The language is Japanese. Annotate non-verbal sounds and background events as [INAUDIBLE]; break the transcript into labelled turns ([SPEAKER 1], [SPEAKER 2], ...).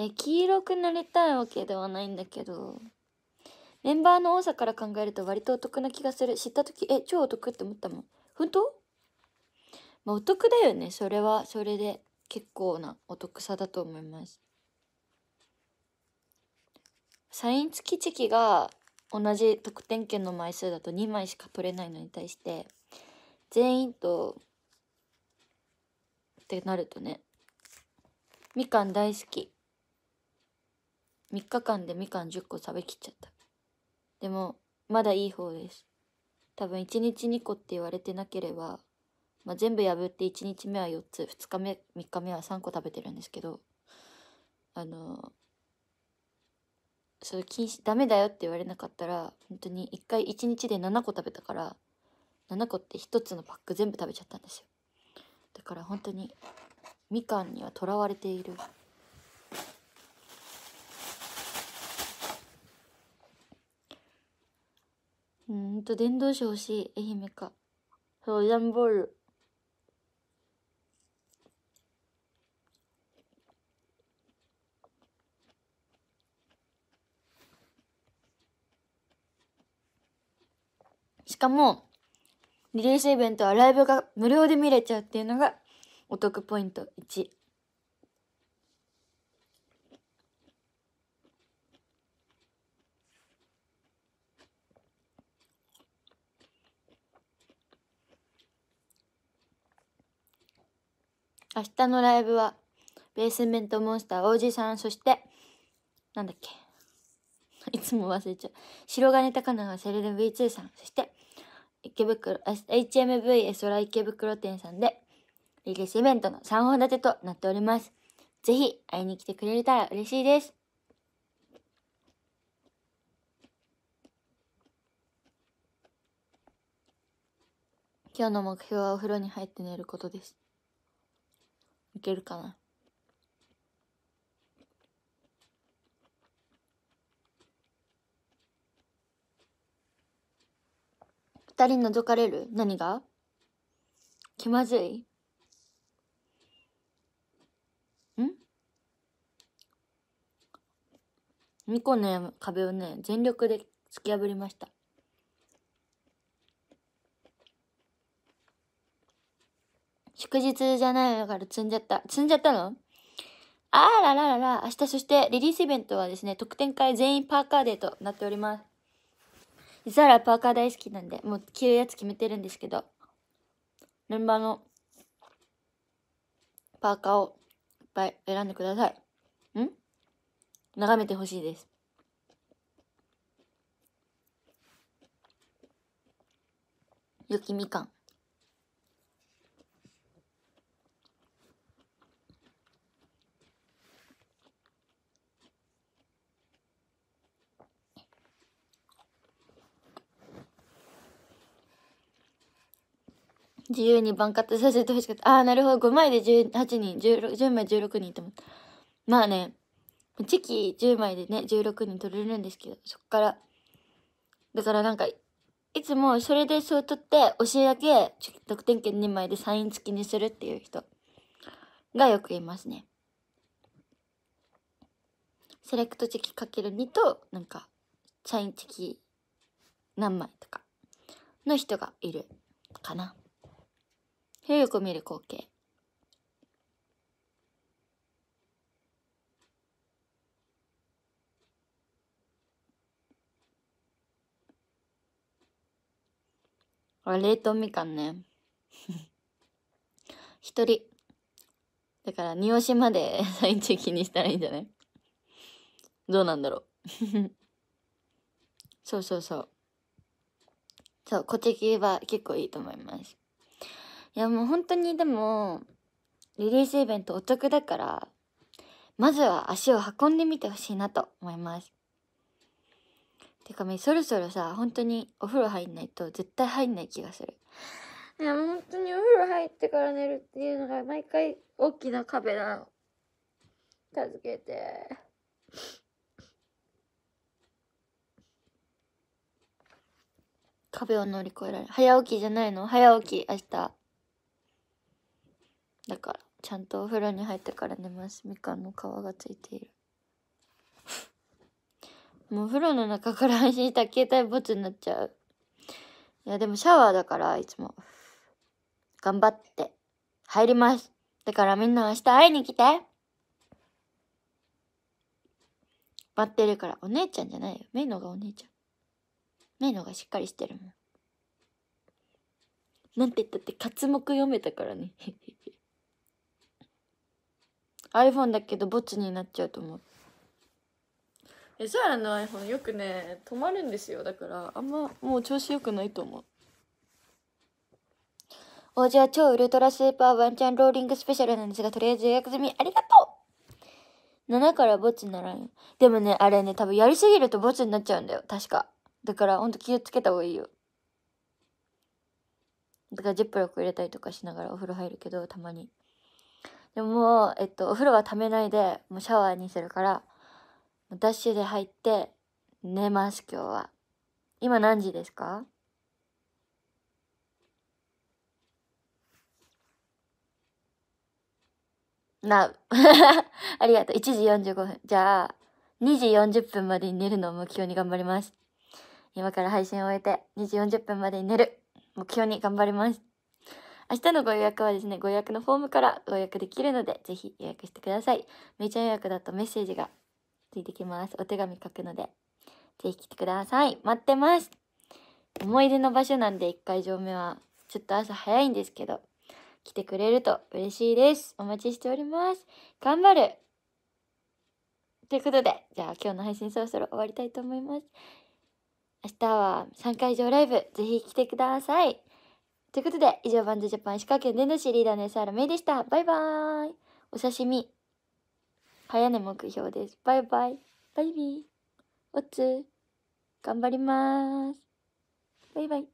[SPEAKER 1] え、黄色くなりたいわけではないんだけど、メンバーの多さから考えると割とお得な気がする。知った時、え、超お得って思ったもん。本当まあ、お得だよね。それは、それで結構なお得さだと思います。サイン付きチェキが同じ得点券の枚数だと2枚しか取れないのに対して、全員と、ってなるとね、みかん大好き。3日間でみかん10個食べきっちゃったでもまだいい方です多分1日2個って言われてなければ、まあ、全部破って1日目は4つ2日目3日目は3個食べてるんですけどあのそれ禁止ダメだよって言われなかったら本当に1回1日で7個食べたから7個って1つのパック全部食べちゃったんですよだから本当にみかんにはとらわれている。うんと、伝道師欲しい。愛媛か。そう、ャンボール。しかも、リレースイベントはライブが無料で見れちゃうっていうのがお得ポイント1。明日のライブは、ベースメントモンスター、王子さん、そして、なんだっけ。[LAUGHS] いつも忘れちゃう。白金高菜はセレナ V2 さん、そして、池袋、HMV エソラ池袋店さんで、リリースイベントの3本立てとなっております。ぜひ会いに来てくれたら嬉しいです。今日の目標はお風呂に入って寝ることです。いけるかな。二人覗かれる何が気まずいん2個の壁をね全力で突き破りました祝日じゃないから積んじゃった。積んじゃったのあらららら、明日そしてリリースイベントはですね、特典会全員パーカーデーとなっております。実はパーカー大好きなんで、もう着るやつ決めてるんですけど、メンバーのパーカーをいっぱい選んでください。ん眺めてほしいです。雪みかん。自由に分割させてほしかった。ああ、なるほど。5枚で18人、1 10枚16人って思った。まあね、チキ10枚でね、16人取れるんですけど、そっから。だからなんか、いつもそれでそう取って、教えだけ得点券2枚でサイン付きにするっていう人がよくいますね。セレクトチェキかける2と、なんか、サインチェキ何枚とかの人がいるかな。で、よく見る光景。あ、冷凍みかんね。[LAUGHS] 一人。だから、煮干しまで [LAUGHS] 最中気にしたらいいんじゃないどうなんだろう。[LAUGHS] そうそうそう。そう、こっ小手は結構いいと思います。いやもう本当にでも、リリースイベントお得だから、まずは足を運んでみてほしいなと思います。てかめそろそろさ、本当にお風呂入んないと絶対入んない気がする。いや、本当にお風呂入ってから寝るっていうのが毎回大きな壁なの。助けて。壁を乗り越えられ早起きじゃないの早起き、明日。だから、ちゃんとお風呂に入ってから寝ます。みかんの皮がついている。[LAUGHS] もうお風呂の中から安心した携帯ボツになっちゃう。いや、でもシャワーだから、いつも。頑張って、入ります。だからみんな明日会いに来て。待ってるから、お姉ちゃんじゃないよ。メイノがお姉ちゃん。メイノがしっかりしてるもん。なんて言ったって、活目読めたからね。[LAUGHS] iPhone だけどボツになっちゃうと思うえサーラの iPhone よくね止まるんですよだからあんまもう調子よくないと思うおじゃ超ウルトラスーパーワンチャンローリングスペシャルなんですがとりあえず予約済みありがとう7からボツにならんよでもねあれね多分やりすぎるとボツになっちゃうんだよ確かだからほんと気をつけた方がいいよだからジップロック入れたりとかしながらお風呂入るけどたまにでもえっと、お風呂はためないで、もうシャワーにするから、ダッシュで入って、寝ます、今日は。今何時ですかな、[LAUGHS] ありがとう。1時45分。じゃあ、2時40分までに寝るのを目標に頑張ります。今から配信を終えて、2時40分までに寝る。目標に頑張ります。明日のご予約はですね、ご予約のフォームからご予約できるので、ぜひ予約してください。めいちゃん予約だとメッセージがついてきます。お手紙書くので、ぜひ来てください。待ってます。思い出の場所なんで、1会場目は。ちょっと朝早いんですけど、来てくれると嬉しいです。お待ちしております。頑張るということで、じゃあ今日の配信そろそろ終わりたいと思います。明日は3会場ライブ、ぜひ来てください。ということで、以上、バンズジャパン石川県でのシリーダーの安原芽でした。バイバーイ。お刺身。早寝目標です。バイバイ。バイビー。おつ。頑張ります。バイバイ。